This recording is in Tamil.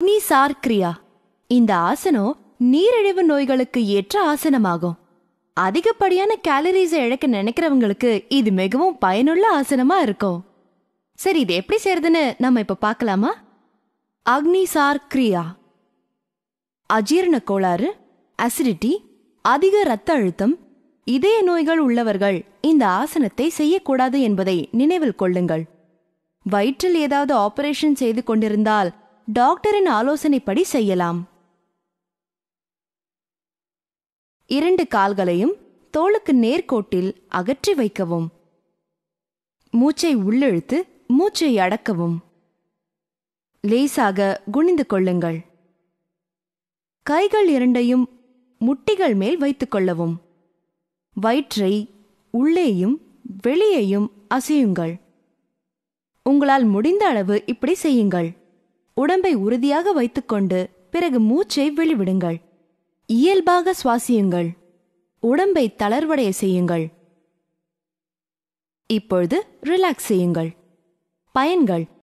அக்னிசார் கிரியா இந்த ஆசனம் நீரிழிவு நோய்களுக்கு ஏற்ற ஆசனமாகும் அதிகப்படியான கேலரிஸ் இழக்க நினைக்கிறவங்களுக்கு இது மிகவும் பயனுள்ள ஆசனமா இருக்கும் சரி இது எப்படி செய்யறதுன்னு நம்ம இப்ப பார்க்கலாமா அக்னிசார் கிரியா அஜீரண கோளாறு அசிடிட்டி அதிக இரத்த அழுத்தம் இதய நோய்கள் உள்ளவர்கள் இந்த ஆசனத்தை செய்யக்கூடாது என்பதை நினைவில் கொள்ளுங்கள் வயிற்றில் ஏதாவது ஆபரேஷன் செய்து கொண்டிருந்தால் டாக்டரின் ஆலோசனைப்படி செய்யலாம் இரண்டு கால்களையும் தோளுக்கு நேர்கோட்டில் அகற்றி வைக்கவும் மூச்சை உள்ளெழுத்து மூச்சை அடக்கவும் லேசாக குனிந்து கொள்ளுங்கள் கைகள் இரண்டையும் முட்டிகள் மேல் வைத்துக் கொள்ளவும் வயிற்றை உள்ளேயும் வெளியேயும் அசையுங்கள் உங்களால் முடிந்த அளவு இப்படி செய்யுங்கள் உடம்பை உறுதியாக வைத்துக்கொண்டு பிறகு மூச்சை வெளிவிடுங்கள் இயல்பாக சுவாசியுங்கள் உடம்பை தளர்வடைய செய்யுங்கள் இப்பொழுது ரிலாக்ஸ் செய்யுங்கள் பயன்கள்